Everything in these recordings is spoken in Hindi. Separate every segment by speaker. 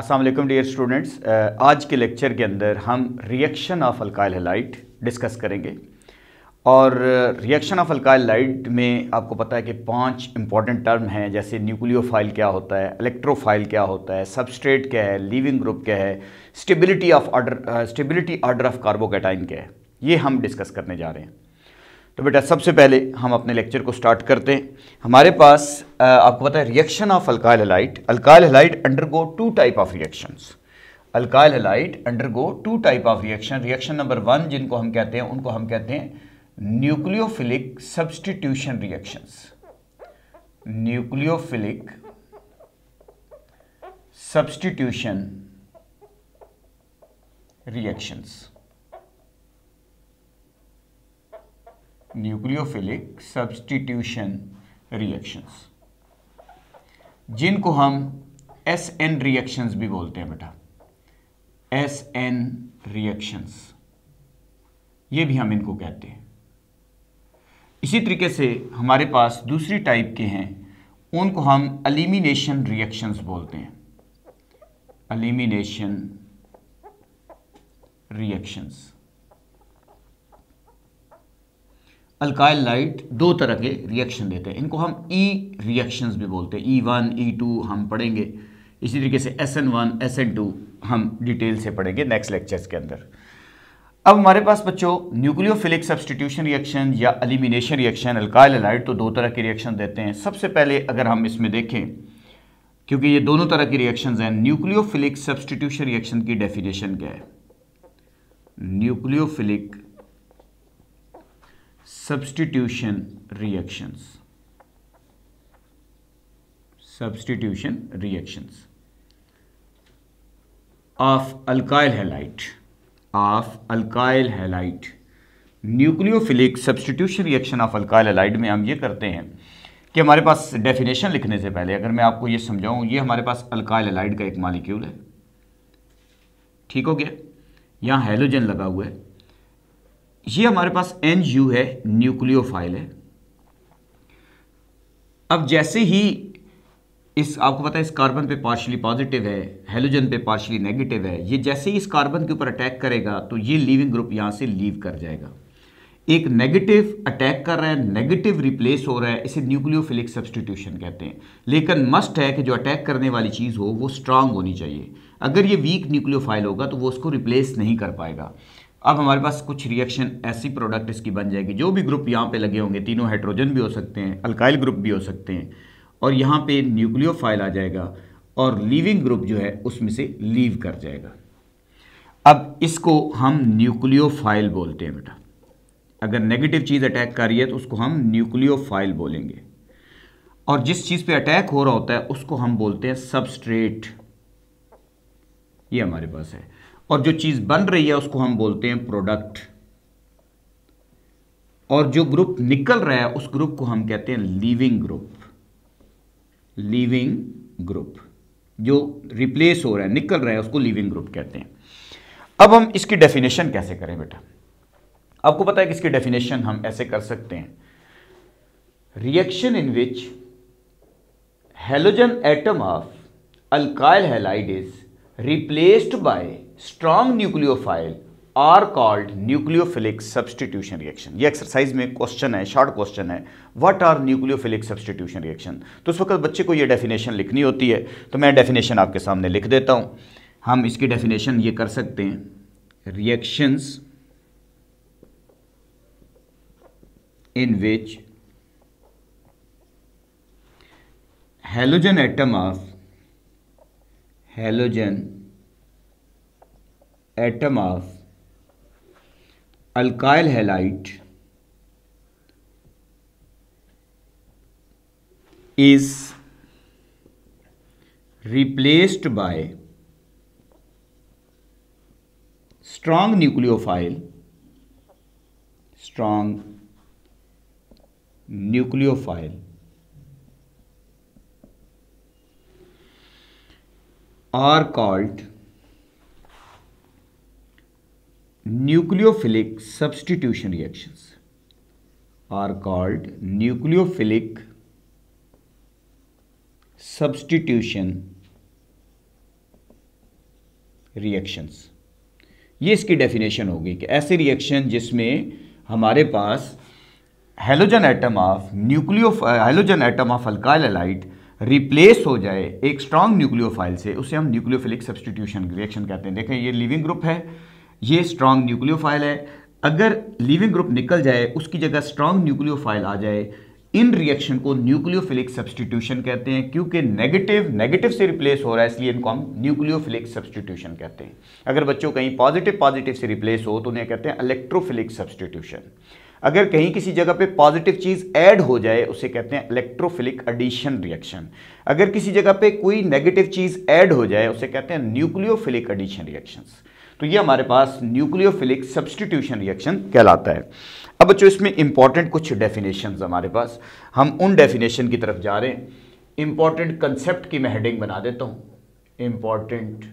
Speaker 1: असलम डियर स्टूडेंट्स आज के लेक्चर के अंदर हम reaction of alkyl halide discuss करेंगे और रिएक्शन ऑफ अल्काइल लाइट में आपको पता है कि पांच इंपॉर्टेंट टर्म हैं जैसे न्यूक्लियोफाइल क्या होता है इलेक्ट्रोफाइल क्या होता है सबस्ट्रेट क्या है लिविंग ग्रुप क्या है stability of order stability order of carbocation क्या है ये हम डिस्कस करने जा रहे हैं तो बेटा सबसे पहले हम अपने लेक्चर को स्टार्ट करते हैं हमारे पास आपको पता है reaction of alkyl halide alkyl halide undergo two type of reactions alkyl halide undergo two type of reaction reaction number one जिनको हम कहते हैं उनको हम कहते हैं nucleophilic substitution reactions nucleophilic substitution reactions nucleophilic substitution reactions जिनको हम एस एन रिएक्शंस भी बोलते हैं बेटा एस एन रिएक्शंस ये भी हम इनको कहते हैं इसी तरीके से हमारे पास दूसरी टाइप के हैं उनको हम अलिमिनेशन रिएक्शंस बोलते हैं अलिमिनेशन रिएक्शंस अल्काइल लाइट दो तरह के रिएक्शन देते हैं इनको हम ई e रिएक्शंस भी बोलते हैं ई वन ई टू हम पढ़ेंगे इसी तरीके से S N one S N two हम डिटेल से पढ़ेंगे नेक्स्ट लेक्चर्स के अंदर अब हमारे पास बच्चों न्यूक्लियोफिलिक सब्सटीट्यूशन रिएक्शन या एलिमिनेशन रिएक्शन अल्काइल लाइट तो दो तरह के रिएक्शन देते हैं सबसे पहले अगर हम इसमें देखें क्योंकि ये दोनों तरह के रिएक्शन हैं न्यूक्लियोफिलिक सब्सटीट्यूशन रिएक्शन की डेफिनेशन क्या है nucleophilic substitution reactions substitution reactions of alkyl halide of alkyl halide nucleophilic substitution reaction of alkyl halide में हम ये करते हैं कि हमारे पास डेफिनेशन लिखने से पहले अगर मैं आपको ये समझाऊं ये हमारे पास अल्काइल अलाइड का एक मालिक्यूल है ठीक हो गया यहाँ हेलोजन लगा हुआ है ये हमारे पास एन यू है न्यूक्लियोफाइल है अब जैसे ही इस आपको पता है इस कार्बन पे पार्शली पॉजिटिव है हेलोजन पे पार्शली नेगेटिव है ये जैसे ही इस कार्बन के ऊपर अटैक करेगा तो ये लीविंग ग्रुप यहां से लीव कर जाएगा एक नेगेटिव अटैक कर रहा है नेगेटिव रिप्लेस हो रहा है इसे न्यूक्लियोफिलिक सब्सटीट्यूशन कहते हैं लेकिन मस्ट है कि जो अटैक करने वाली चीज़ हो वो स्ट्रांग होनी चाहिए अगर ये वीक न्यूक्लियोफाइल होगा तो वो उसको रिप्लेस नहीं कर पाएगा अब हमारे पास कुछ रिएक्शन ऐसी प्रोडक्ट इसकी बन जाएगी जो भी ग्रुप यहाँ पे लगे होंगे तीनों हाइड्रोजन भी हो सकते हैं अल्काइल ग्रुप भी हो सकते हैं और यहाँ पे न्यूक्लियोफाइल आ जाएगा और लीविंग ग्रुप जो है उसमें से लीव कर जाएगा अब इसको हम न्यूक्लियोफाइल बोलते हैं बेटा अगर नेगेटिव चीज़ अटैक कर रही है तो उसको हम न्यूक्लियोफाइल बोलेंगे और जिस चीज़ पर अटैक हो रहा होता है उसको हम बोलते हैं सबस्ट्रेट ये हमारे पास है और जो चीज़ बन रही है उसको हम बोलते हैं प्रोडक्ट और जो ग्रुप निकल रहा है उस ग्रुप को हम कहते हैं लिविंग ग्रुप लिविंग ग्रुप जो रिप्लेस हो रहा है निकल रहा है उसको लिविंग ग्रुप कहते हैं अब हम इसकी डेफिनेशन कैसे करें बेटा आपको पता है कि इसकी डेफिनेशन हम ऐसे कर सकते हैं reaction in which halogen atom of alkyl halide is replaced by strong nucleophile are called nucleophilic substitution reaction ये एक्सरसाइज में क्वेश्चन है शॉर्ट क्वेश्चन है what are nucleophilic substitution reaction तो उस वक्त बच्चे को ये डेफिनेशन लिखनी होती है तो मैं डेफिनेशन आपके सामने लिख देता हूँ हम इसकी डेफिनेशन ये कर सकते हैं reactions in which halogen atom of halogen atom of alkyl halide is replaced by strong nucleophile strong nucleophile are called nucleophilic substitution reaction are called nucleophilic substitution reactions ये इसकी डेफिनेशन होगी कि ऐसे रिएक्शन जिसमें हमारे पास halogen atom of nucleo halogen atom of alkyl replace हो जाए एक स्ट्रॉन्ग न्यूक्लियोफाइल से उसे हम न्यूक्लियोफिलिक सब्सटीट्यूशन रिएक्शन कहते हैं देखें ये लिविंग ग्रुप है ये स्ट्रांग न्यूक्लियोफाइल है अगर लिविंग ग्रुप निकल जाए उसकी जगह स्ट्रांग न्यूक्लियोफाइल आ जाए इन रिएक्शन को न्यूक्लियोफिलिक सब्सटीट्यूशन कहते हैं क्योंकि नेगेटिव नेगेटिव से रिप्लेस हो रहा है इसलिए इनको हम न्यूक्लियोफिलिक सब्सटीट्यूशन कहते हैं अगर बच्चों कहीं पॉजिटिव पॉजिटिव से रिप्लेस हो तो उन्हें कहते हैं इलेक्ट्रोफिलिक सब्सटीट्यूशन अगर कहीं किसी जगह पे पॉजिटिव चीज़ ऐड हो जाए उसे कहते हैं इलेक्ट्रोफिलिक एडिशन रिएक्शन अगर किसी जगह पे कोई नेगेटिव चीज़ ऐड हो जाए उसे कहते हैं न्यूक्लियोफिलिक एडिशन रिएक्शंस तो ये हमारे पास न्यूक्लियोफिलिक सब्सटीट्यूशन रिएक्शन कहलाता है अब बच्चों इसमें इंपॉर्टेंट कुछ डेफिनेशन हमारे पास हम उन डेफिनेशन की तरफ जा रहे हैं इंपॉर्टेंट कंसेप्ट की मैं हेडिंग बना देता हूं इंपॉर्टेंट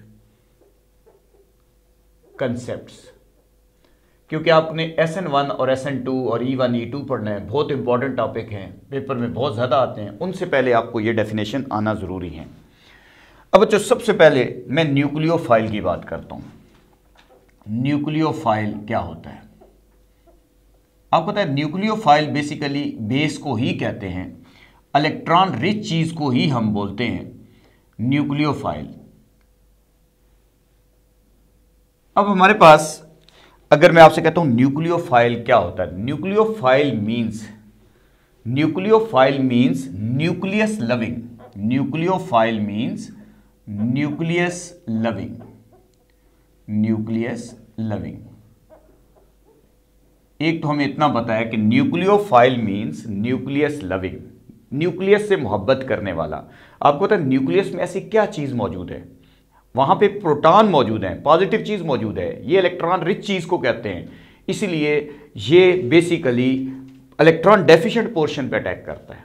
Speaker 1: कंसेप्ट क्योंकि आपने एस एन वन और एस एन टू और ई वन ई टू पढ़ना है बहुत इंपॉर्टेंट टॉपिक हैं पेपर में बहुत ज़्यादा आते हैं उनसे पहले आपको ये डेफिनेशन आना ज़रूरी है अब बच्चों सबसे पहले मैं न्यूक्लियोफाइल की बात करता हूं न्यूक्लियोफाइल क्या होता है आपको पता है न्यूक्लियोफाइल बेसिकली बेस को ही कहते हैं इलेक्ट्रॉन रिच चीज़ को ही हम बोलते हैं न्यूक्लियोफाइल अब हमारे पास अगर मैं आपसे कहता हूं न्यूक्लियोफाइल क्या होता है nucleophile means nucleophile means nucleus loving nucleophile means nucleus loving nucleus loving एक तो हमें इतना बताया कि nucleophile means nucleus loving nucleus से मोहब्बत करने वाला आपको पता है न्यूक्लियस में ऐसी क्या चीज़ मौजूद है वहां पे प्रोटॉन मौजूद है पॉजिटिव चीज़ मौजूद है ये इलेक्ट्रॉन रिच चीज़ को कहते हैं इसलिए ये बेसिकली इलेक्ट्रॉन डेफिशिएंट पोर्शन पे अटैक करता है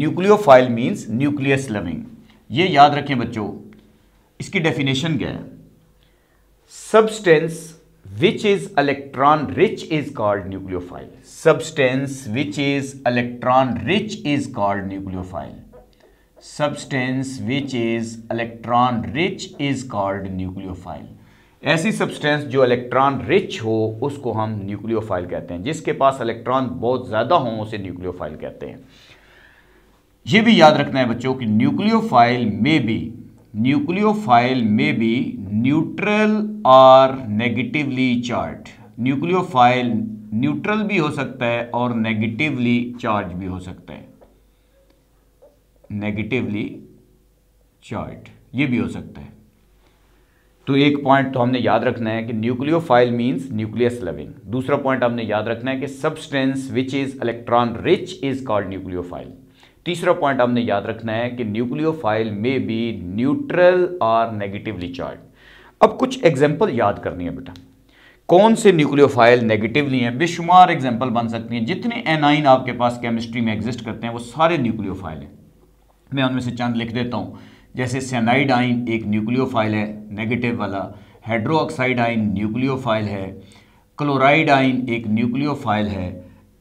Speaker 1: न्यूक्लियोफाइल मीन्स न्यूक्लियस लविंग ये याद रखें बच्चों इसकी डेफिनेशन क्या है substance which is electron rich is called nucleophile substance which is electron rich is called nucleophile substance which is electron rich is called nucleophile ऐसी सब्सटेंस जो इलेक्ट्रॉन रिच हो उसको हम न्यूक्लियोफाइल कहते हैं जिसके पास इलेक्ट्रॉन बहुत ज़्यादा हों उसे न्यूक्लियोफाइल कहते हैं ये भी याद रखना है बच्चों कि न्यूक्लियोफाइल में भी न्यूक्लियोफाइल में भी न्यूट्रल और नेगेटिवली चार्ज न्यूक्लियोफाइल न्यूट्रल भी हो सकता है और नेगेटिवली चार्ज भी हो सकता है नेगेटिवली चार्ज ये भी हो सकता है तो एक पॉइंट तो हमने याद रखना है कि न्यूक्लियोफाइल मींस न्यूक्लियस लविंग दूसरा पॉइंट हमने याद रखना है कि substance which is electron rich is called nucleophile तीसरा पॉइंट आपने याद रखना है कि न्यूक्लियोफाइल में बी न्यूट्रल और नेगेटिवली चार्ज अब कुछ एग्जाम्पल याद करनी है बेटा कौन से न्यूक्लियोफाइल नेगेटिवली हैं बेशुमार एग्जाम्पल बन सकती हैं जितने एनाइन आपके पास केमिस्ट्री में एग्जिस्ट करते हैं वो सारे न्यूक्लियोफाइल हैं मैं उनमें से चंद लिख देता हूँ जैसे सेनाइड आइन एक न्यूक्लियोफाइल है नेगेटिव वाला हाइड्रोक्साइड आइन न्यूक्लियोफाइल है क्लोराइड आइन एक न्यूक्लियोफाइल है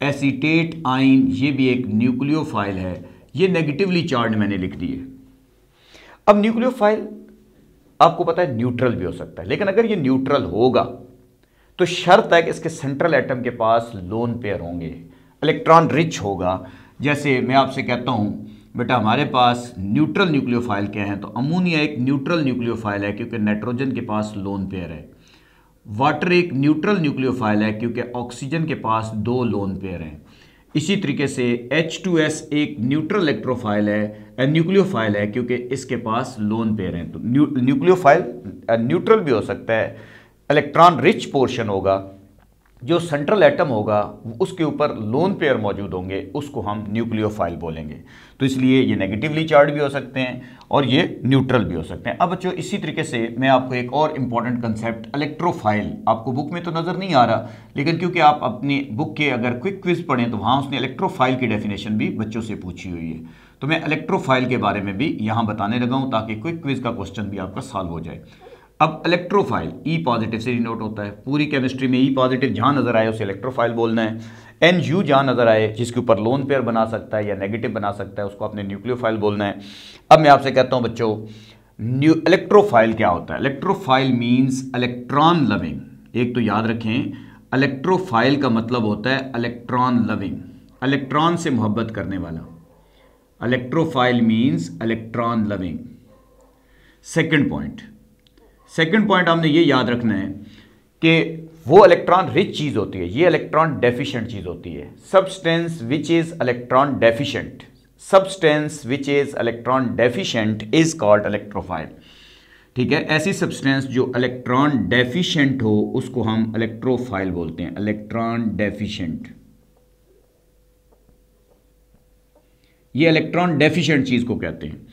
Speaker 1: एसीटेट आइन ये भी एक न्यूक्लियोफाइल है ये नेगेटिवली चार्ज मैंने लिख दिए अब न्यूक्लियोफाइल आपको पता है न्यूट्रल भी हो सकता है लेकिन अगर ये न्यूट्रल होगा तो शर्त है कि इसके सेंट्रल एटम के पास लोन पेयर होंगे इलेक्ट्रॉन रिच होगा जैसे मैं आपसे कहता हूँ बेटा हमारे पास न्यूट्रल न्यूक्लियोफाइल क्या है तो अमोनिया एक न्यूट्रल न्यूक्लियोफाइल है क्योंकि नाइट्रोजन के पास लोन पेयर है वाटर एक न्यूट्रल न्यूक्लियोफाइल है क्योंकि ऑक्सीजन के पास दो लोन पेयर हैं इसी तरीके से H2S एक न्यूट्रल इलेक्ट्रोफाइल है न्यूक्लियोफाइल है क्योंकि इसके पास लोन पेयर हैं तो न्यूक्लियोफाइल न्यूट्रल uh, भी हो सकता है इलेक्ट्रॉन रिच पोर्शन होगा जो सेंट्रल एटम होगा उसके ऊपर लोन पेयर मौजूद होंगे उसको हम न्यूक्लियोफाइल बोलेंगे तो इसलिए ये नेगेटिवली चार्ज भी हो सकते हैं और ये न्यूट्रल भी हो सकते हैं अब बच्चों इसी तरीके से मैं आपको एक और इम्पॉर्टेंट कंसेप्ट इलेक्ट्रोफाइल आपको बुक में तो नज़र नहीं आ रहा लेकिन क्योंकि आप अपनी बुक के अगर क्विक क्विज पढ़ें तो वहाँ उसने इलेक्ट्रोफाइल की डेफिनेशन भी बच्चों से पूछी हुई है तो मैं इलेक्ट्रोफाइल के बारे में भी यहाँ बताने लगा हूँ ताकि क्विक क्विज का क्वेश्चन भी आपका सॉल्व हो जाए अब इलेक्ट्रोफाइल ई पॉजिटिव से डिनोट होता है पूरी केमिस्ट्री में ई पॉजिटिव जहां नजर आए उसे इलेक्ट्रोफाइल बोलना है एन यू जहां नजर आए जिसके ऊपर लोन पेयर बना सकता है या नेगेटिव बना सकता है उसको अपने न्यूक्लियोफाइल बोलना है अब मैं आपसे कहता हूँ बच्चों न्यू इलेक्ट्रोफाइल क्या होता है इलेक्ट्रोफाइल मीन्स इलेक्ट्रॉन लविंग एक तो याद रखें इलेक्ट्रोफाइल का मतलब होता है इलेक्ट्रॉन लविंग इलेक्ट्रॉन से मोहब्बत करने वाला electrophile means electron loving second point second point हमने ये याद रखना है कि वो इलेक्ट्रॉन रिच चीज़ होती है ये इलेक्ट्रॉन डेफिशिएंट चीज़ होती है substance which is electron deficient substance which is electron deficient is called electrophile ठीक है ऐसी सब्सटेंस जो इलेक्ट्रॉन डेफिशिएंट हो उसको हम इलेक्ट्रोफाइल बोलते हैं इलेक्ट्रॉन डेफिशिएंट ये इलेक्ट्रॉन डेफिशिएंट चीज़ को कहते हैं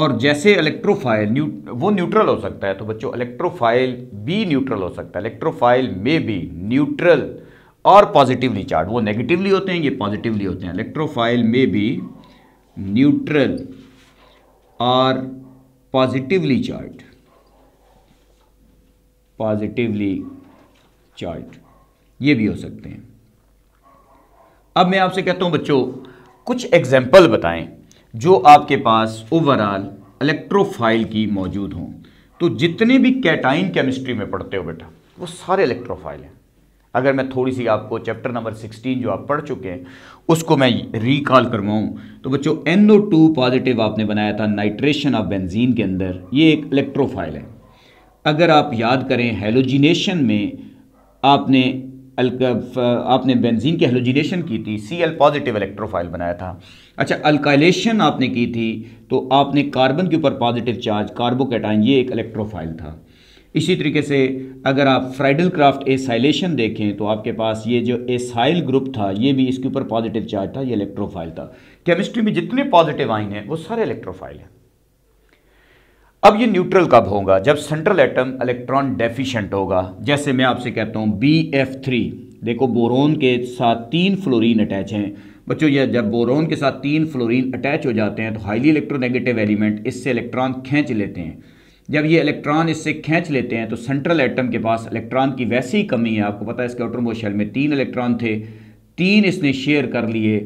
Speaker 1: और जैसे इलेक्ट्रोफाइल न्यू वो न्यूट्रल हो सकता है तो बच्चों इलेक्ट्रोफाइल भी न्यूट्रल हो सकता है इलेक्ट्रोफाइल में भी न्यूट्रल और पॉजिटिवली चार्ज वो नेगेटिवली होते हैं ये पॉजिटिवली होते हैं इलेक्ट्रोफाइल में भी न्यूट्रल और पॉजिटिवली चार्ज पॉजिटिवली चार्ज ये भी हो सकते हैं अब मैं आपसे कहता हूं बच्चों कुछ एग्जाम्पल बताएं जो आपके पास ओवरऑल इलेक्ट्रोफाइल की मौजूद हों तो जितने भी कैटाइन केमिस्ट्री में पढ़ते हो बेटा वो सारे इलेक्ट्रोफाइल हैं अगर मैं थोड़ी सी आपको चैप्टर नंबर 16 जो आप पढ़ चुके हैं उसको मैं रिकॉल करवाऊँ तो बच्चों टू पॉजिटिव आपने बनाया था नाइट्रेशन ऑफ बेंजीन के अंदर ये एक इलेक्ट्रोफाइल है अगर आप याद करें हेलोजिनेशन में आपने Uh, आपने बेंजीन के हेलोजिनेशन की थी सी एल पॉजिटिव इलेक्ट्रोफाइल बनाया था अच्छा अल्काइलेशन आपने की थी तो आपने कार्बन के ऊपर पॉजिटिव चार्ज कार्बोकेटाइन ये एक इलेक्ट्रोफाइल था इसी तरीके से अगर आप फ्राइडल क्राफ्ट एसाइलेशन देखें तो आपके पास ये जो एसाइल ग्रुप था ये भी इसके ऊपर पॉजिटिव चार्ज था ये इलेक्ट्रोफाइल था केमिस्ट्री में जितने पॉजिटिव आइन हैं वो सारे इलेक्ट्रोफाइल हैं अब ये न्यूट्रल कब होगा जब सेंट्रल एटम इलेक्ट्रॉन डेफिशिएंट होगा जैसे मैं आपसे कहता हूँ बी एफ थ्री देखो बोरोन के साथ तीन फ्लोरीन अटैच हैं बच्चों ये जब बोरोन के साथ तीन फ्लोरीन अटैच हो जाते हैं तो हाईली इलेक्ट्रोनेगेटिव एलिमेंट इससे इलेक्ट्रॉन खींच लेते हैं जब ये इलेक्ट्रॉन इससे खींच लेते हैं तो सेंट्रल एटम के पास इलेक्ट्रॉन की वैसी ही कमी है आपको पता है इसके ऑटोमोशल में तीन इलेक्ट्रॉन थे तीन इसने शेयर कर लिए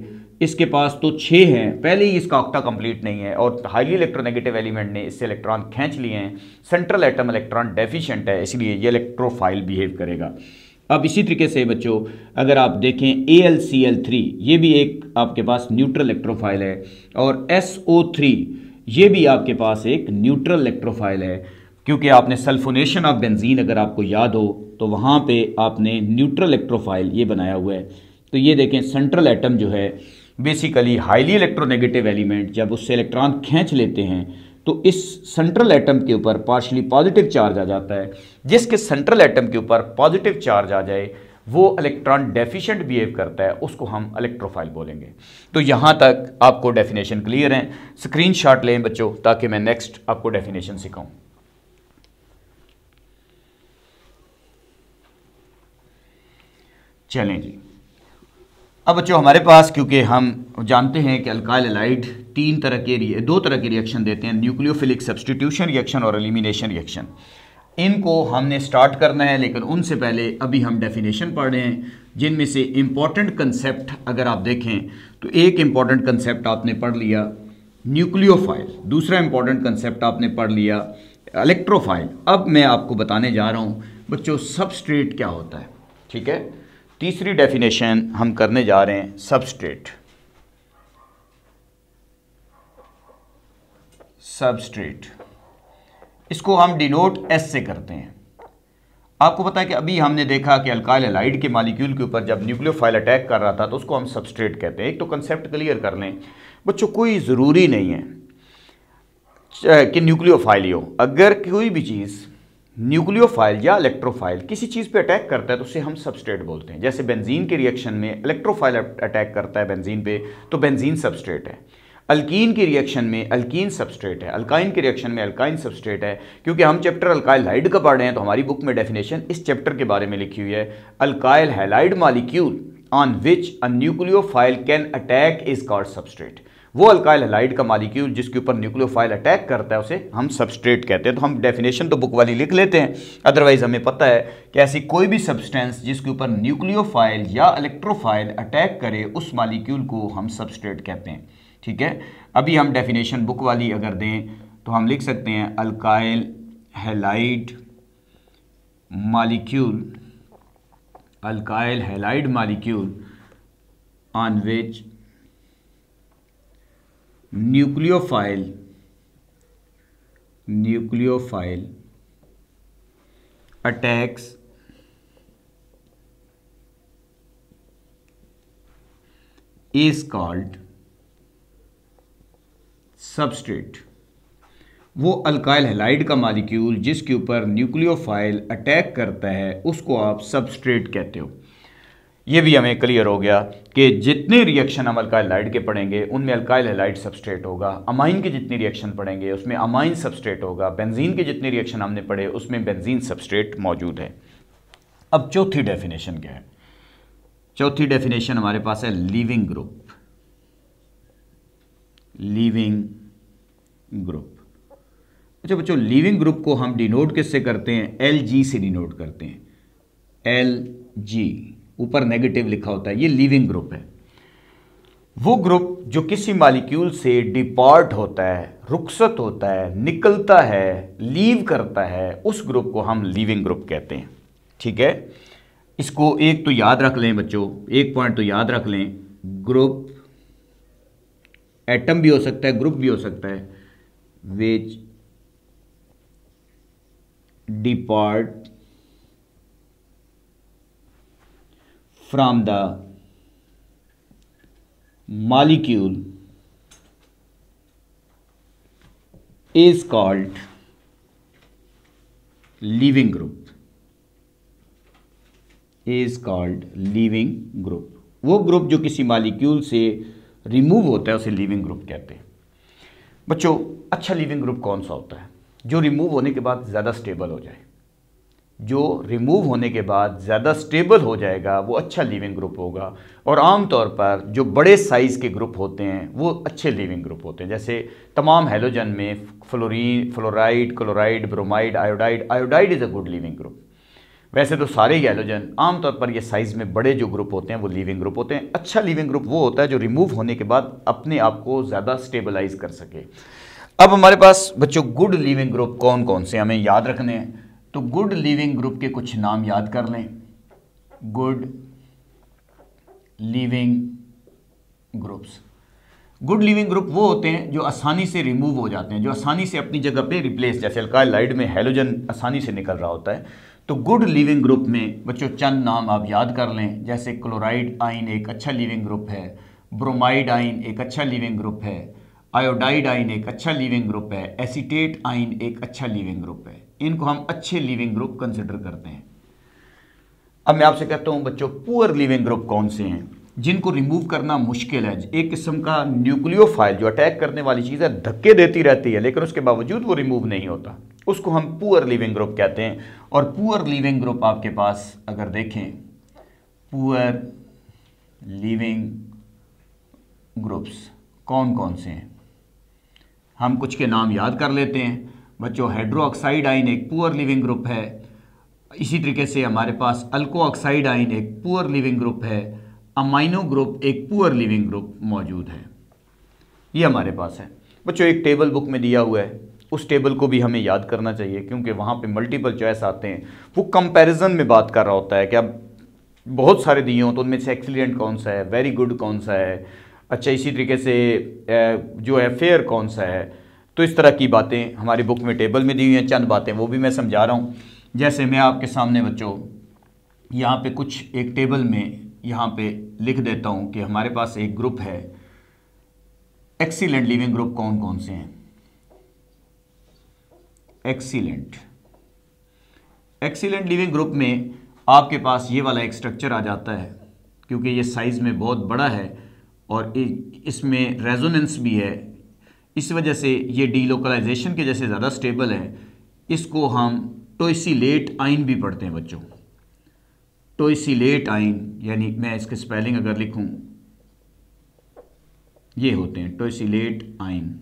Speaker 1: इसके पास तो छः हैं पहले ही इसका ऑक्टा कंप्लीट नहीं है और हाईली इलेक्ट्रोनेगेटिव एलिमेंट ने इससे इलेक्ट्रॉन खींच लिए हैं सेंट्रल एटम इलेक्ट्रॉन डेफिशिएंट है इसलिए ये इलेक्ट्रोफाइल बिहेव करेगा अब इसी तरीके से बच्चों अगर आप देखें A L C L three ये भी एक आपके पास न्यूट्रल इलेक्ट्रोफाइल है और एस ओ थ्री ये भी आपके पास एक न्यूट्रल इलेक्ट्रोफाइल है क्योंकि आपने सल्फोनेशन ऑफ बेंजीन अगर आपको याद हो तो वहाँ पर आपने न्यूट्रल इलेक्ट्रोफाइल ये बनाया हुआ है तो ये देखें सेंट्रल एटम जो है बेसिकली हाईली इलेक्ट्रोनेगेटिव एलिमेंट जब उससे इलेक्ट्रॉन खींच लेते हैं तो इस सेंट्रल एटम के ऊपर पार्शली पॉजिटिव चार्ज आ जाता है जिसके सेंट्रल एटम के ऊपर पॉजिटिव चार्ज आ जाए वो इलेक्ट्रॉन डेफिशिएंट बिहेव करता है उसको हम इलेक्ट्रोफाइल बोलेंगे तो यहाँ तक आपको डेफिनेशन क्लियर है स्क्रीनशॉट लें बच्चों ताकि मैं नेक्स्ट आपको डेफिनेशन सिखाऊँ चलें जी अब बच्चों हमारे पास क्योंकि हम जानते हैं कि अल्काइल तीन तरह के रिए दो तरह के रिएक्शन देते हैं न्यूक्लियोफिलिक सब्सटीट्यूशन रिएक्शन और एलिमिनेशन रिएक्शन इनको हमने स्टार्ट करना है लेकिन उनसे पहले अभी हम डेफिनेशन पढ़ रहे हैं जिनमें से इम्पॉर्टेंट कंसेप्ट अगर आप देखें तो एक इम्पॉर्टेंट कंसेप्ट आपने पढ़ लिया न्यूक्लियोफाइल दूसरा इम्पॉर्टेंट कंसेप्ट आपने पढ़ लिया इलेक्ट्रोफाइल अब मैं आपको बताने जा रहा हूँ बच्चों सबस्ट्रेट क्या होता है ठीक है तीसरी डेफिनेशन हम करने जा रहे हैं सबस्ट्रेट सबस्ट्रेट इसको हम डिनोट एस से करते हैं आपको पता है कि अभी हमने देखा कि अल्काइल एलाइड के मालिक्यूल के ऊपर जब न्यूक्लियोफाइल अटैक कर रहा था तो उसको हम सबस्ट्रेट कहते हैं एक तो कंसेप्ट क्लियर कर लें बच्चों कोई ज़रूरी नहीं है कि न्यूक्लियोफाइल हो अगर कोई भी चीज़ न्यूक्लियोफाइल या इलेक्ट्रोफाइल किसी चीज़ पे अटैक करता है तो उसे हम सबस्ट्रेट बोलते हैं जैसे बेंजीन के रिएक्शन में इलेक्ट्रोफाइल अटैक करता है बेंजीन पे तो बेंजीन सबस्ट्रेट है अल्कीन के रिएक्शन में अल्कीन सबस्ट्रेट है अल्काइन के रिएक्शन में अल्काइन सबस्ट्रेट है क्योंकि हम चैप्टर अल्काइल हाइड का पढ़ रहे हैं तो हमारी बुक में डेफिनेशन इस चैप्टर के बारे में लिखी हुई है alkyl halide molecule on which a nucleophile can attack is called substrate वो अल्काइल हेलाइड का मालिक्यूल जिसके ऊपर न्यूक्लियोफाइल अटैक करता है उसे हम सबस्ट्रेट कहते हैं तो हम डेफिनेशन तो बुक वाली लिख लेते हैं अदरवाइज हमें पता है कि ऐसी कोई भी सब्सटेंस जिसके ऊपर न्यूक्लियोफाइल या इलेक्ट्रोफाइल अटैक करे उस मालिक्यूल को हम सबस्ट्रेट कहते हैं ठीक है अभी हम डेफिनेशन बुक वाली अगर दें तो हम लिख सकते हैं alkyl halide molecule alkyl halide molecule on which nucleophile nucleophile attacks is called substrate वो अल्काइल हेलाइड का मालिक्यूल जिसके ऊपर न्यूक्लियोफाइल अटैक करता है उसको आप सबस्ट्रेट कहते हो ये भी हमें क्लियर हो गया कि जितने रिएक्शन हम अल्काइल लाइट के पढ़ेंगे उनमें अल्काइल हेलाइट सबस्ट्रेट होगा अमाइन के जितने रिएक्शन पढ़ेंगे उसमें अमाइन सबस्ट्रेट होगा बेंजीन के जितने रिएक्शन हमने पढ़े उसमें बेंजीन सबस्ट्रेट मौजूद है अब चौथी डेफिनेशन क्या है चौथी डेफिनेशन हमारे पास है लिविंग ग्रुप लिविंग ग्रुप अच्छा बच्चों लिविंग ग्रुप को हम डिनोट किससे करते हैं एल जी से डिनोट करते हैं एल जी ऊपर नेगेटिव लिखा होता है ये लीविंग ग्रुप है वो ग्रुप जो किसी मालिक्यूल से डिपार्ट होता है रुखसत होता है निकलता है लीव करता है उस ग्रुप को हम लीविंग ग्रुप कहते हैं ठीक है इसको एक तो याद रख लें बच्चों एक पॉइंट तो याद रख लें ग्रुप एटम भी हो सकता है ग्रुप भी हो सकता है which depart from the molecule is called leaving group is called leaving group वो ग्रुप जो किसी मालिक्यूल से रिमूव होता है उसे लिविंग ग्रुप कहते हैं बच्चों अच्छा लिविंग ग्रुप कौन सा होता है जो रिमूव होने के बाद ज़्यादा स्टेबल हो जाए जो रिमूव होने के बाद ज़्यादा स्टेबल हो जाएगा वो अच्छा लिविंग ग्रुप होगा और आम तौर पर जो बड़े साइज़ के ग्रुप होते हैं वो अच्छे लिविंग ग्रुप होते हैं जैसे तमाम हेलोजन में fluorine fluoride chloride bromide iodide iodide is a good leaving group वैसे तो सारे ही आम आमतौर पर ये साइज़ में बड़े जो ग्रुप होते हैं वो लिविंग ग्रुप होते हैं अच्छा लिविंग ग्रुप वो होता है जो रिमूव होने के बाद अपने आप को ज़्यादा स्टेबलाइज कर सके अब हमारे पास बच्चों गुड लिविंग ग्रुप कौन कौन से हमें याद रखने हैं तो गुड लिविंग ग्रुप के कुछ नाम याद कर लें good leaving groups good leaving group वो होते हैं जो आसानी से रिमूव हो जाते हैं जो आसानी से अपनी जगह पे रिप्लेस जैसे अल्काइल लाइट में हेलोजन आसानी से निकल रहा होता है तो गुड लिविंग ग्रुप में बच्चों चंद नाम आप याद कर लें जैसे क्लोराइड आइन एक अच्छा लिविंग ग्रुप है ब्रोमाइड आइन एक अच्छा लिविंग ग्रुप है आयोडाइड आइन एक अच्छा लिविंग ग्रुप है एसीटेट आइन एक अच्छा लिविंग ग्रुप है इनको हम अच्छे लिविंग ग्रुप कंसिडर करते हैं अब मैं आपसे कहता हूँ बच्चों पुअर लिविंग ग्रुप कौन से हैं जिनको रिमूव करना मुश्किल है एक किस्म का न्यूक्लियोफाइल जो अटैक करने वाली चीज़ है धक्के देती रहती है लेकिन उसके बावजूद वो रिमूव नहीं होता उसको हम पुअर लिविंग ग्रुप कहते हैं और पुअर लिविंग ग्रुप आपके पास अगर देखें पुअर लिविंग ग्रुप्स कौन कौन से हैं हम कुछ के नाम याद कर लेते हैं बच्चों हाइड्रोक्साइड आइन एक पुअर लिविंग ग्रुप है इसी तरीके से हमारे पास अल्को ऑक्साइड आइन एक पुअर लिविंग ग्रुप है अमाइनो ग्रुप एक पुअर लिविंग ग्रुप मौजूद है ये हमारे पास है बच्चों एक टेबल बुक में दिया हुआ है उस टेबल को भी हमें याद करना चाहिए क्योंकि वहाँ पे मल्टीपल चॉइस आते हैं वो कंपैरिजन में बात कर रहा होता है कि अब बहुत सारे दिए हों तो उनमें से एक्सीलेंट कौन सा है वेरी गुड कौन सा है अच्छा इसी तरीके से जो है फेयर कौन सा है तो इस तरह की बातें हमारी बुक में टेबल में दी हुई हैं चंद बातें वो भी मैं समझा रहा हूँ जैसे मैं आपके सामने बच्चों यहाँ पे कुछ एक टेबल में यहाँ पे लिख देता हूँ कि हमारे पास एक ग्रुप है एक्सीलेंट लिविंग ग्रुप कौन कौन से हैं एक्सीलेंट एक्सीलेंट लिविंग ग्रुप में आपके पास ये वाला एक स्ट्रक्चर आ जाता है क्योंकि ये साइज़ में बहुत बड़ा है और इसमें रेजोनेंस भी है इस वजह से ये डीलोकलाइजेशन के जैसे ज़्यादा स्टेबल है इसको हम लेट आइन भी पढ़ते हैं बच्चों लेट आइन यानी मैं इसके स्पेलिंग अगर लिखूं ये होते हैं लेट आइन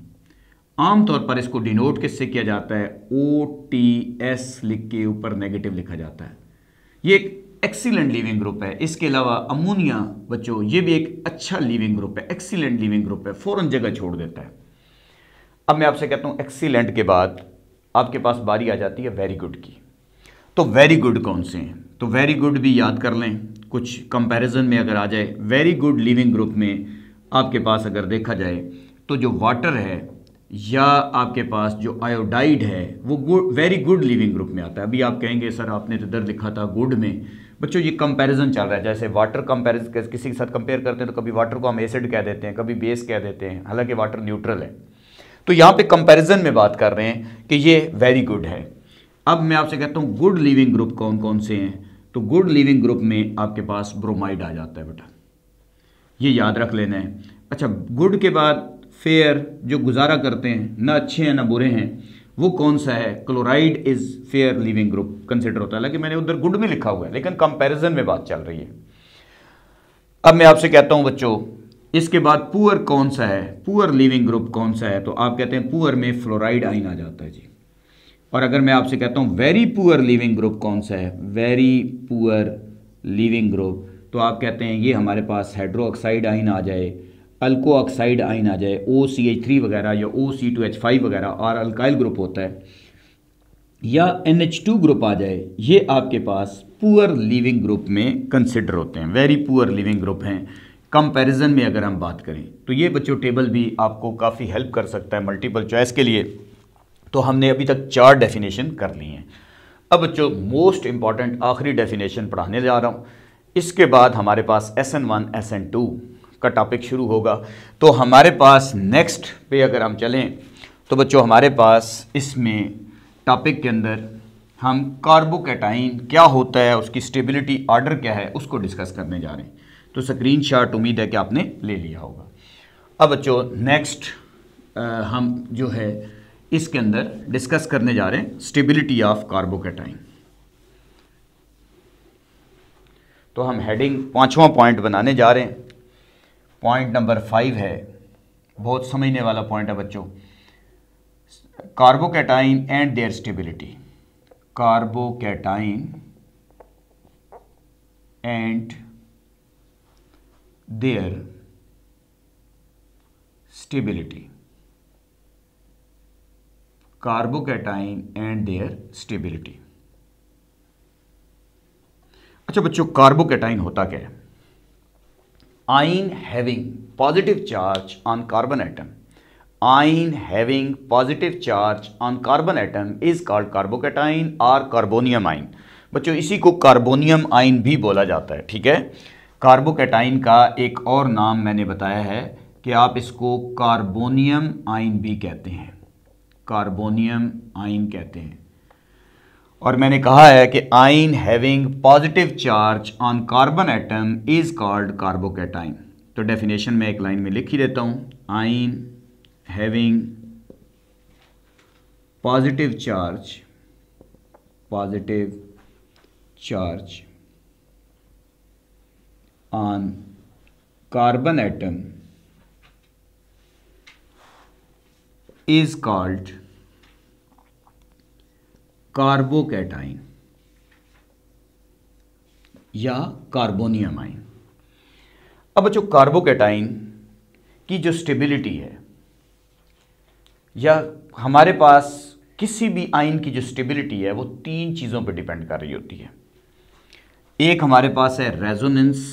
Speaker 1: आमतौर पर इसको डिनोट किससे किया जाता है ओ टी एस लिख के ऊपर नेगेटिव लिखा जाता है ये एक एक्सीलेंट लिविंग ग्रुप है इसके अलावा अमोनिया बच्चों ये भी एक अच्छा लिविंग ग्रुप है एक्सीलेंट लिविंग ग्रुप है फ़ौरन जगह छोड़ देता है अब मैं आपसे कहता हूं एक्सीलेंट के बाद आपके पास बारी आ जाती है वेरी गुड की तो वेरी गुड कौन से हैं तो वेरी गुड भी याद कर लें कुछ कंपैरिजन में अगर आ जाए वेरी गुड लिविंग ग्रुप में आपके पास अगर देखा जाए तो जो वाटर है या आपके पास जो आयोडाइड है वो good very good leaving group में आता है अभी आप कहेंगे सर आपने तो दर लिखा था गुड में बच्चों ये कंपैरिजन चल रहा है जैसे वाटर कंपैरिजन किसी के साथ कंपेयर करते हैं तो कभी वाटर को हम एसिड कह देते हैं कभी बेस कह देते हैं हालांकि वाटर न्यूट्रल है तो यहाँ पे कंपैरिजन में बात कर रहे हैं कि ये वेरी गुड है अब मैं आपसे कहता हूँ गुड लिविंग ग्रुप कौन कौन से हैं तो गुड लिविंग ग्रुप में आपके पास ब्रोमाइड आ जाता है बेटा ये याद रख लेना है अच्छा गुड के बाद फेयर जो गुजारा करते हैं ना अच्छे हैं ना बुरे हैं वो कौन सा है chloride is fair leaving group consider होता है हालांकि मैंने उधर गुड में लिखा हुआ है लेकिन कंपेरिजन में बात चल रही है अब मैं आपसे कहता हूं बच्चों इसके बाद पुअर कौन सा है पुअर लिविंग ग्रुप कौन सा है तो आप कहते हैं पुअर में फ्लोराइड आइन आ जाता है जी और अगर मैं आपसे कहता हूँ वेरी पुअर लिविंग ग्रुप कौन सा है वेरी पुअर लिविंग ग्रुप तो आप कहते हैं ये हमारे पास हाइड्रोक्साइड आइन आ जाए अल्को ऑक्साइड आइन आ जाए ओ सी एच थ्री वगैरह या O C two H five वगैरह और अल्काइल ग्रुप होता है या एन एच टू ग्रुप आ जाए ये आपके पास पुअर लिविंग ग्रुप में कंसिडर होते हैं वेरी पुअर लिविंग ग्रुप हैं कंपेरिजन में अगर हम बात करें तो ये बच्चों टेबल भी आपको काफ़ी हेल्प कर सकता है मल्टीपल चॉइस के लिए तो हमने अभी तक चार डेफिनेशन कर ली हैं अब बच्चों मोस्ट इंपॉर्टेंट आखिरी डेफिनेशन पढ़ाने जा रहा हूँ इसके बाद हमारे पास S N one S N two का टॉपिक शुरू होगा तो हमारे पास नेक्स्ट पे अगर हम चलें तो बच्चों हमारे पास इसमें टॉपिक के अंदर हम कार्बोकेटाइन क्या होता है उसकी स्टेबिलिटी ऑर्डर क्या है उसको डिस्कस करने जा रहे हैं तो शॉट उम्मीद है कि आपने ले लिया होगा अब बच्चों नेक्स्ट हम जो है इसके अंदर डिस्कस करने जा रहे हैं स्टेबिलिटी ऑफ कार्बोकेटाइन तो हम हेडिंग पांचवा पॉइंट बनाने जा रहे हैं पॉइंट नंबर फाइव है बहुत समझने वाला पॉइंट है बच्चों carbocation and their stability carbocation and their stability carbocation and their stability अच्छा बच्चों कार्बोकेटाइन होता क्या है ion having positive charge on carbon atom ion having positive charge on carbon atom is called carbocation or carbonium ion बच्चों इसी को कार्बोनियम आइन भी बोला जाता है ठीक है कार्बोकेटाइन का एक और नाम मैंने बताया है कि आप इसको कार्बोनियम आइन भी कहते हैं कार्बोनियम आइन कहते हैं और मैंने कहा है कि ion having positive charge on carbon atom is called carbocation तो डेफिनेशन में एक लाइन में लिख ही देता हूं ion having positive charge positive charge on carbon atom is called carbocation या कार्बोनियम आइन अब बच्चों कार्बोकैटाइन की जो स्टेबिलिटी है या हमारे पास किसी भी आइन की जो स्टेबिलिटी है वो तीन चीज़ों पर डिपेंड कर रही होती है एक हमारे पास है रेजोनेंस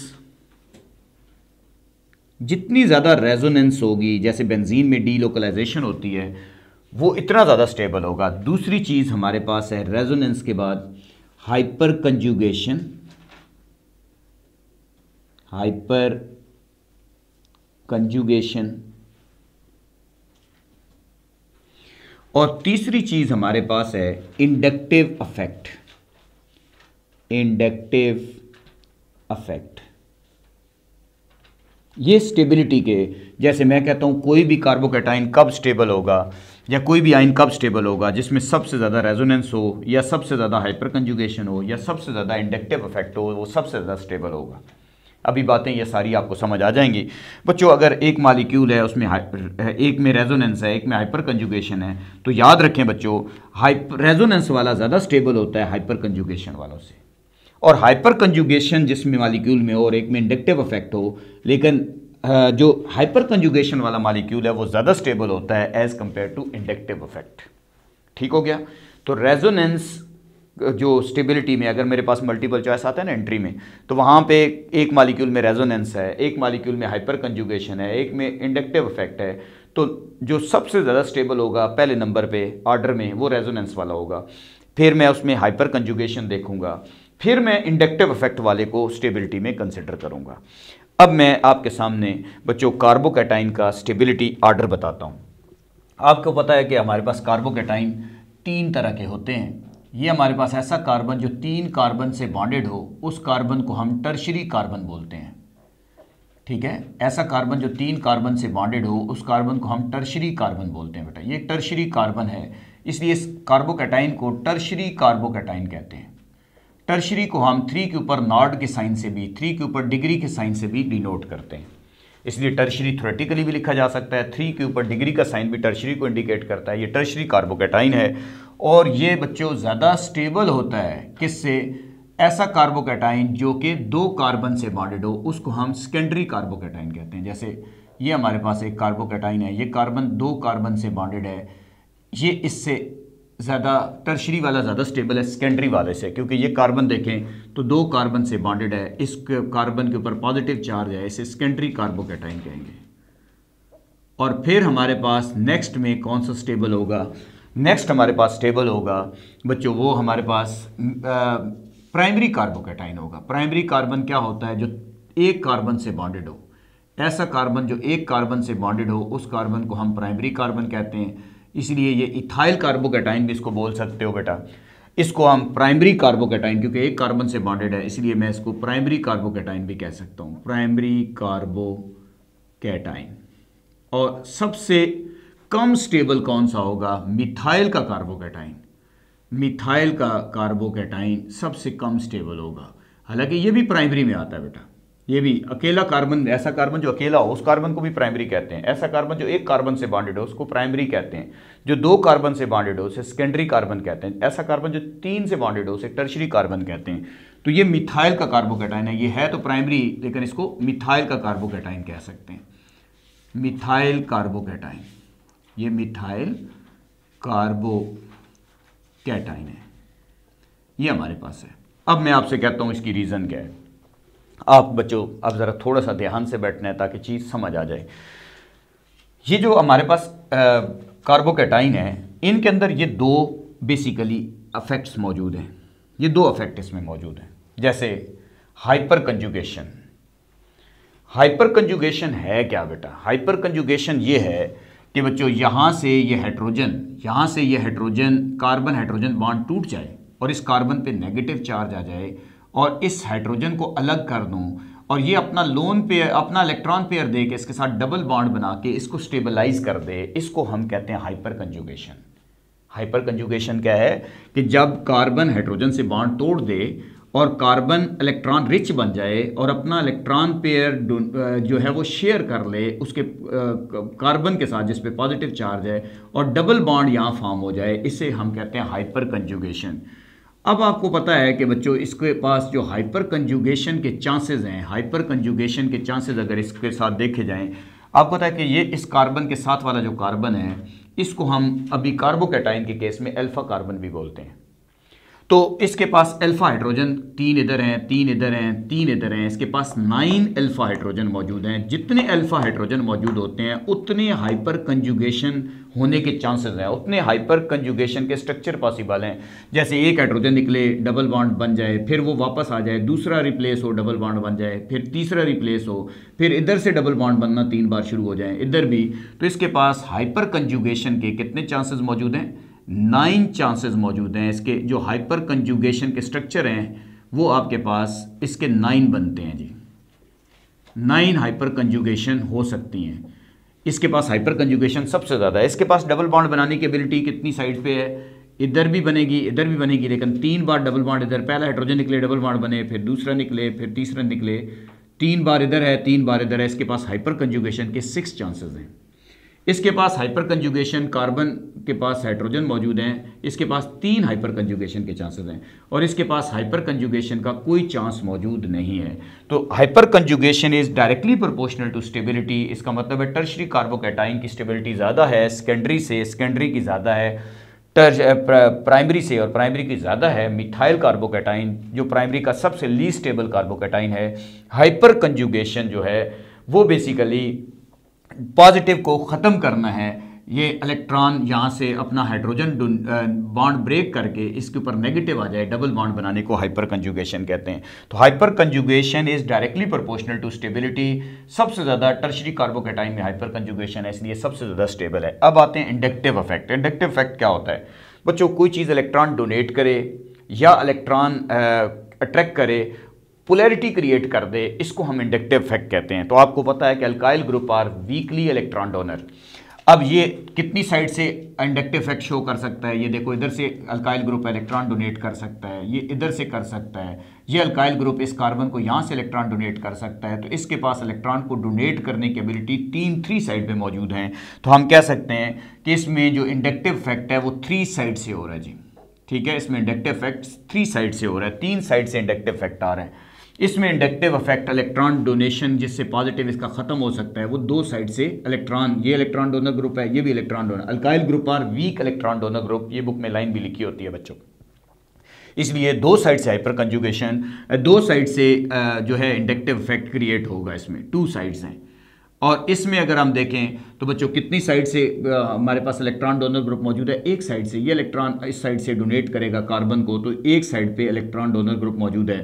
Speaker 1: जितनी ज़्यादा रेजोनेंस होगी जैसे बेंजीन में डीलोकलाइजेशन होती है वो इतना ज़्यादा स्टेबल होगा दूसरी चीज़ हमारे पास है रेजोनेंस के बाद हाइपर कंजुगेशन हाइपर कंजुगेशन और तीसरी चीज़ हमारे पास है इंडक्टिव अफेक्ट इंडक्टिव अफेक्ट ये स्टेबिलिटी के जैसे मैं कहता हूं कोई भी कार्बोकेटाइन कब स्टेबल होगा या कोई भी आइन कब स्टेबल होगा जिसमें सबसे ज़्यादा रेजोनेंस हो या सबसे ज़्यादा हाइपर कंजुगेशन हो या सबसे ज़्यादा इंडक्टिव इफेक्ट हो वो सबसे ज़्यादा स्टेबल होगा अभी बातें ये सारी आपको समझ आ जाएंगी बच्चों अगर एक मालिक्यूल है उसमें एक में रेजोनेंस है एक में हाइपर कंजुगेशन है तो याद रखें बच्चों हाइपर रेजोनेंस वाला ज़्यादा स्टेबल होता है हाइपर कंजुगेशन वालों से और हाइपर कंजुगेशन जिसमें मालिक्यूल में और एक में इंडक्टिव इफेक्ट हो लेकिन जो हाइपर कंजुगेशन वाला मालिक्यूल है वो ज़्यादा स्टेबल होता है as compare to inductive effect ठीक हो गया तो रेजोनेंस जो स्टेबिलिटी में अगर मेरे पास मल्टीपल चॉइस आता है ना एंट्री में तो वहाँ पे एक मालिक्यूल में रेजोनेंस है एक मालिक्यूल में हाइपर कंजुगेशन है एक में इंडक्टिव इफेक्ट है तो जो सबसे ज़्यादा स्टेबल होगा पहले नंबर पे ऑर्डर में वो रेजोनेंस वाला होगा फिर मैं उसमें हाइपर कंजुगेशन देखूंगा फिर मैं इंडक्टिव इफेक्ट वाले को स्टेबिलिटी में कंसिडर करूंगा अब मैं आपके सामने बच्चों कार्बोकेटाइन का स्टेबिलिटी आर्डर बताता हूँ आपको पता है कि हमारे पास कार्बोकेटाइन तीन तरह के होते हैं ये हमारे पास ऐसा कार्बन जो तीन कार्बन से बॉन्डेड हो उस कार्बन को हम टर्शरी कार्बन बोलते हैं ठीक है ऐसा कार्बन जो तीन कार्बन से बॉन्डेड हो उस कार्बन को हम टर्शरी कार्बन बोलते हैं बेटा ये टर्शरी कार्बन है इसलिए इस कार्बोकेटाइन को टर्शरी कार्बोकेटाइन कहते हैं टर्शरी को हम थ्री के ऊपर नॉड के साइन से भी थ्री के ऊपर डिग्री के साइन से भी डिनोट करते हैं इसलिए टर्शरी थोरेटिकली भी लिखा जा सकता है थ्री के ऊपर डिग्री का साइन भी टर्शरी को इंडिकेट करता है ये टर्शरी कार्बोकेटाइन है और ये बच्चों ज़्यादा स्टेबल होता है किससे ऐसा कार्बोकेटाइन जो कि दो कार्बन से बॉन्डेड हो उसको हम सेकेंडरी कार्बोकेटाइन कहते हैं जैसे ये हमारे पास एक कार्बोकेटाइन है ये कार्बन दो कार्बन से बॉन्डेड है ये इससे ज़्यादा टर्शरी वाला ज़्यादा स्टेबल है सेकेंडरी वाले से क्योंकि ये कार्बन देखें तो दो कार्बन से बॉन्डेड है इस कार्बन के ऊपर पॉजिटिव चार्ज है इसे सेकेंडरी कार्बोकेटाइन कहेंगे और फिर हमारे पास नेक्स्ट में कौन सा स्टेबल होगा नेक्स्ट हमारे पास स्टेबल होगा बच्चों वो हमारे पास प्राइमरी कार्बोकेटाइन होगा प्राइमरी कार्बन क्या होता है जो एक कार्बन से बॉन्डेड हो ऐसा कार्बन जो एक कार्बन से बॉन्डेड हो उस कार्बन को हम प्राइमरी कार्बन कहते हैं इसलिए ये इथाइल कार्बोकेटाइन भी इसको बोल सकते हो बेटा इसको हम प्राइमरी कार्बोकेटाइन क्योंकि एक कार्बन से बॉन्डेड है इसलिए मैं इसको प्राइमरी कार्बोकेटाइन भी कह सकता हूँ प्राइमरी कार्बोकेटाइन और सबसे कम स्टेबल कौन सा होगा मिथाइल का कार्बोकेटाइन मिथाइल का कार्बोकेटाइन सबसे कम स्टेबल होगा हालांकि ये भी प्राइमरी में आता है बेटा ये भी अकेला कार्बन ऐसा कार्बन जो अकेला हो उस कार्बन को भी प्राइमरी कहते हैं ऐसा कार्बन जो एक कार्बन से बॉन्डेड हो उसको प्राइमरी कहते हैं जो दो कार्बन से बॉन्डेड हो उसे सेकेंडरी कार्बन कहते हैं ऐसा कार्बन जो तीन से बॉन्डेड हो उसे टर्शरी कार्बन कहते हैं तो ये मिथाइल का कार्बोकेटाइन है ये है तो प्राइमरी लेकिन इसको मिथाइल का कार्बोकेटाइन कह सकते हैं मिथाइल कार्बोकेटाइन ये मिथाइल कार्बोकेटाइन है ये हमारे पास है अब मैं आपसे कहता हूँ इसकी रीज़न क्या है आप बच्चों आप ज़रा थोड़ा सा ध्यान से बैठना है ताकि चीज़ समझ आ जाए ये जो हमारे पास कार्बोकेटाइन है इनके अंदर ये दो बेसिकली अफेक्ट्स मौजूद हैं ये दो अफेक्ट इसमें मौजूद हैं जैसे हाइपर कंजुगेशन हाइपर कंजुगेशन है क्या बेटा हाइपर कंजुगेशन ये है कि बच्चों यहाँ से ये हाइड्रोजन यहाँ से ये हाइड्रोजन कार्बन हाइड्रोजन बॉन्ड टूट जाए और इस कार्बन पे नेगेटिव चार्ज आ जाए और इस हाइड्रोजन को अलग कर दूँ और ये अपना लोन पेयर अपना इलेक्ट्रॉन पेयर दे के इसके साथ डबल बॉन्ड बना के इसको स्टेबलाइज कर दे इसको हम कहते हैं हाइपर कंजुगेशन हाइपर कंजुगेशन क्या है कि जब कार्बन हाइड्रोजन से बॉन्ड तोड़ दे और कार्बन इलेक्ट्रॉन रिच बन जाए और अपना इलेक्ट्रॉन पेयर जो है वो शेयर कर ले उसके कार्बन के साथ जिसपे पॉजिटिव चार्ज है और डबल बॉन्ड यहाँ फॉर्म हो जाए इसे हम कहते हैं हाइपर कंजुगेशन अब आपको पता है कि बच्चों इसके पास जो हाइपर कंजुगेशन के चांसेस हैं हाइपर कंजुगेशन के चांसेस अगर इसके साथ देखे जाएं आपको पता है कि ये इस कार्बन के साथ वाला जो कार्बन है इसको हम अभी कार्बोकेटाइन के केस में अल्फा कार्बन भी बोलते हैं तो इसके पास अल्फा हाइड्रोजन तीन इधर हैं तीन इधर हैं तीन इधर हैं इसके पास नाइन अल्फा हाइड्रोजन मौजूद हैं जितने अल्फा हाइड्रोजन मौजूद होते हैं उतने हाइपर कंजुगेशन होने के चांसेस हैं उतने हाइपर कंजुगेशन के स्ट्रक्चर पॉसिबल हैं जैसे एक हाइड्रोजन निकले डबल बॉन्ड बन जाए फिर वो वापस आ जाए दूसरा रिप्लेस हो डबल बॉन्ड बन जाए फिर तीसरा रिप्लेस हो फिर इधर से डबल बॉन्ड बनना तीन बार शुरू हो जाए इधर भी तो इसके पास हाइपर कंजुगेशन के कितने चांसेज़ मौजूद हैं नाइन चांसेस मौजूद हैं इसके जो हाइपर कंजुगेशन के स्ट्रक्चर हैं वो आपके पास इसके नाइन बनते हैं जी नाइन हाइपर कंजुगेशन हो सकती हैं इसके पास हाइपर कंजुगेशन सबसे ज़्यादा है इसके पास डबल बाउंड बनाने की एबिलिटी कितनी साइड पे है इधर भी बनेगी इधर भी बनेगी लेकिन तीन बार डबल बाउंड इधर पहला हाइड्रोजन निकले डबल बाउंड बने फिर दूसरा निकले फिर तीसरा निकले तीन बार इधर है तीन बार इधर है इसके पास हाइपर कंजुगेशन के सिक्स चांसेज हैं इसके पास हाइपर कंजुगेशन कार्बन के पास हाइड्रोजन मौजूद हैं इसके पास तीन हाइपर कंजुगेशन के चांसेस हैं और इसके पास हाइपर कंजुगेशन का कोई चांस मौजूद नहीं है तो hyperconjugation is directly proportional to stability इसका मतलब है टर्शरी कार्बोकेटाइन की स्टेबिलिटी ज़्यादा है सेकेंडरी से सेकेंडरी की ज़्यादा है टर्ज प्राइमरी से और प्राइमरी की ज़्यादा है मिथाइल कार्बोकेटाइन जो प्राइमरी का सबसे लीस्टेबल स्टेबल है हाइपर कंजुगेशन जो है वो बेसिकली पॉजिटिव को ख़त्म करना है ये इलेक्ट्रॉन यहाँ से अपना हाइड्रोजन बॉन्ड ब्रेक करके इसके ऊपर नेगेटिव आ जाए डबल बॉन्ड बनाने को हाइपर कंजुगेशन कहते हैं तो hyperconjugation is directly proportional to stability सबसे ज़्यादा टर्शरी कार्बोकेटाइन में हाइपर कंजुगेशन है इसलिए सबसे ज़्यादा स्टेबल है अब आते हैं इंडक्टिव अफेक्ट इंडक्टिव इफेक्ट क्या होता है बच्चों कोई चीज़ इलेक्ट्रॉन डोनेट करे या इलेक्ट्रॉन अट्रैक्ट करे पोलैरिटी क्रिएट कर दे इसको हम इंडक्टिव इफेक्ट कहते हैं तो आपको पता है कि alkyl group are weakly electron donor अब ये कितनी साइड से इंडक्टिव इफेक्ट शो कर सकता है ये देखो इधर से अल्काइल ग्रुप इलेक्ट्रॉन डोनेट कर सकता है ये इधर से कर सकता है ये अल्काइल ग्रुप इस कार्बन को यहाँ से इलेक्ट्रॉन डोनेट कर सकता है तो इसके पास इलेक्ट्रॉन को डोनेट करने की एबिलिटी तीन थ्री साइड पे मौजूद हैं तो हम कह सकते हैं कि इसमें जो इंडक्टिव इफेक्ट है वो थ्री साइड से हो रहा है जी ठीक है इसमें इंडक्टिव इफेक्ट थ्री साइड से हो रहा है तीन साइड से इंडक्टिव इफेक्ट आ रहा है इसमें इंडक्टिव अफेक्ट इलेक्ट्रॉन डोनेशन जिससे पॉजिटिव इसका खत्म हो सकता है वो दो साइड से इलेक्ट्रॉन ये इलेक्ट्रॉन डोनर ग्रुप है ये भी इलेक्ट्रॉन डोनर अल्काइल ग्रुप और वीक इलेक्ट्रॉन डोनर ग्रुप ये बुक में लाइन भी लिखी होती है बच्चों इसलिए दो साइड से हाइपर कंजुगेशन दो साइड से जो है इंडक्टिव इफेक्ट क्रिएट होगा इसमें टू साइड्स हैं और इसमें अगर हम देखें तो बच्चों कितनी साइड से हमारे पास इलेक्ट्रॉन डोनर ग्रुप मौजूद है एक साइड से ये इलेक्ट्रॉन इस साइड से डोनेट करेगा कार्बन को तो एक साइड पे इलेक्ट्रॉन डोनर ग्रुप मौजूद है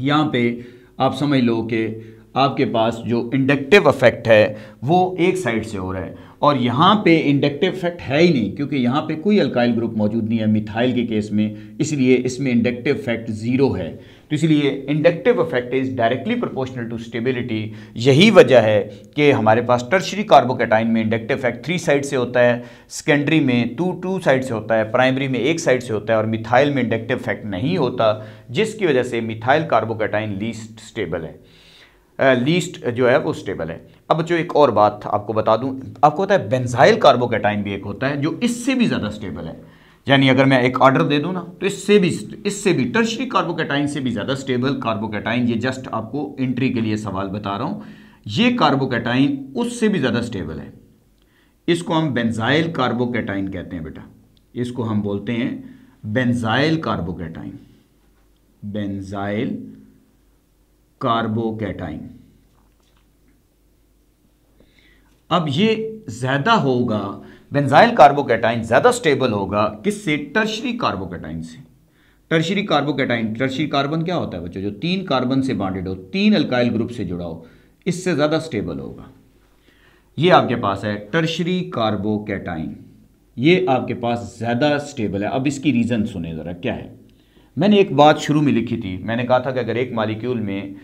Speaker 1: यहाँ पे आप समझ लो कि आपके पास जो इंडक्टिव इफेक्ट है वो एक साइड से हो रहा है और यहाँ पे इंडक्टिव इफेक्ट है ही नहीं क्योंकि यहाँ पे कोई अल्काइल ग्रुप मौजूद नहीं है मिथाइल के केस में इसलिए इसमें इंडक्टिव इफेक्ट ज़ीरो है तो इसलिए inductive effect is directly proportional to stability यही वजह है कि हमारे पास टर्शरी कार्बोकेटाइन में इंडक्टिव इफेक्ट थ्री साइड से होता है सेकेंडरी में टू टू साइड से होता है प्राइमरी में एक साइड से होता है और मिथाइल में इंडक्टिव इफेक्ट नहीं होता जिसकी वजह से मिथाइल कार्बोकेटाइन लीस्ट स्टेबल है लीस्ट uh, जो है वो स्टेबल है अब जो एक और बात आपको बता दूं आपको पता है बेंजाइल कार्बोकेटाइन भी एक होता है जो इससे भी ज़्यादा स्टेबल है यानी अगर मैं एक ऑर्डर दे दूँ ना तो इससे भी इससे भी टर्शरी कार्बोकेटाइन से भी ज़्यादा स्टेबल कार्बोकेटाइन ये जस्ट आपको एंट्री के लिए सवाल बता रहा हूँ ये कार्बोकेटाइन उससे भी ज़्यादा स्टेबल है इसको हम बेंजाइल कार्बोकेटाइन कहते हैं बेटा इसको हम बोलते हैं बेंजाइल कार्बोकेटाइन बेंजाइल कार्बोकेटाइन अब ये ज़्यादा होगा बेंजाइल कार्बोकेटाइन ज़्यादा स्टेबल होगा किससे टर्शरी कार्बोकेटाइन से टर्शरी कार्बोकेटाइन टर्शरी कार्बन क्या होता है बच्चों जो तीन कार्बन से बांटेड हो तीन अल्काइल ग्रुप से जुड़ा हो इससे ज़्यादा स्टेबल होगा ये आपके पास है टर्शरी कार्बोकेटाइन ये आपके पास ज़्यादा स्टेबल है अब इसकी रीज़न सुने ज़रा क्या है मैंने एक बात शुरू में लिखी थी मैंने कहा था कि अगर एक मालिक्यूल में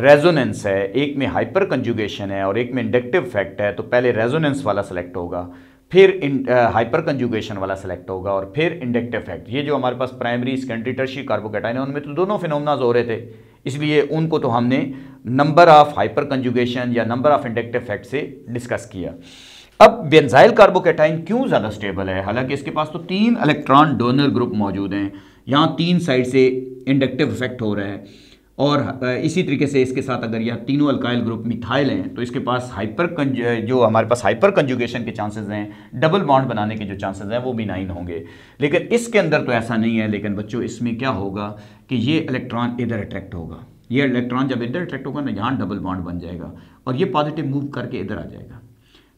Speaker 1: रेजोनेंस है एक में हाइपर कंजुगेशन है और एक में इंडक्टिव फैक्ट है तो पहले रेजोनेंस वाला सेलेक्ट होगा फिर हाइपर कंजुगेशन वाला सेलेक्ट होगा और फिर इंडक्टिव इफेक्ट ये जो हमारे पास प्राइमरी सेकेंडरी टर्शी कार्बोकेटाइन है उनमें तो दोनों फिनोमनाज हो रहे थे इसलिए उनको तो हमने नंबर ऑफ हाइपर कंजुगेशन या नंबर ऑफ इंडक्टिव इफेक्ट से डिस्कस किया अब बेंजाइल कार्बोकेटाइन क्यों ज़्यादा स्टेबल है हालांकि इसके पास तो तीन इलेक्ट्रॉन डोनर ग्रुप मौजूद हैं यहाँ तीन साइड से इंडक्टिव इफेक्ट हो रहा है और इसी तरीके से इसके साथ अगर यह तीनों अल्काइल ग्रुप मिथाइल हैं तो इसके पास हाइपर जो हमारे पास हाइपर कंजुगेशन के चांसेस हैं डबल बॉन्ड बनाने के जो चांसेस हैं वो भी नाइन होंगे लेकिन इसके अंदर तो ऐसा नहीं है लेकिन बच्चों इसमें क्या होगा कि ये इलेक्ट्रॉन इधर अट्रैक्ट होगा ये इलेक्ट्रॉन जब इधर अट्रैक्ट होगा ना यहाँ डबल बॉन्ड बन जाएगा और ये पॉजिटिव मूव करके इधर आ जाएगा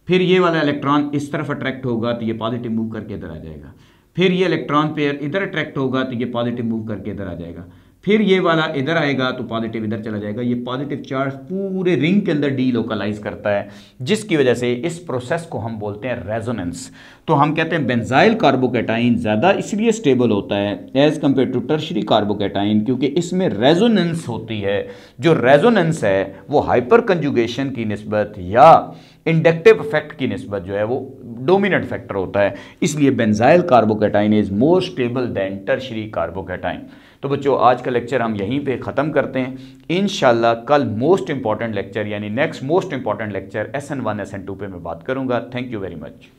Speaker 1: फिर ये वाला इलेक्ट्रॉन इस तरफ अट्रैक्ट होगा तो ये पॉजिटिव मूव करके इधर आ जाएगा फिर ये इलेक्ट्रॉन पेयर इधर अट्रैक्ट होगा तो ये पॉजिटिव मूव करके इधर आ जाएगा फिर ये वाला इधर आएगा तो पॉजिटिव इधर चला जाएगा ये पॉजिटिव चार्ज पूरे रिंग के अंदर डी लोकलाइज करता है जिसकी वजह से इस प्रोसेस को हम बोलते हैं रेजोनेंस तो हम कहते हैं बेंजाइल कार्बोकेटाइन ज़्यादा इसलिए स्टेबल होता है as compare to tertiary carbocation क्योंकि इसमें रेजोनेंस होती है जो रेजोनेंस है वो हाइपर कंजुगेशन की नस्बत या इंडक्टिव इफेक्ट की नस्बत जो है वो डोमिनेंट फैक्टर होता है इसलिए benzyl carbocation is more stable than tertiary carbocation तो बच्चों आज का लेक्चर हम यहीं पे ख़त्म करते हैं इन कल मोस्ट इंपॉर्टेंट लेक्चर यानी next most important lecture S N one S N two पर मैं बात करूँगा थैंक यू वेरी मच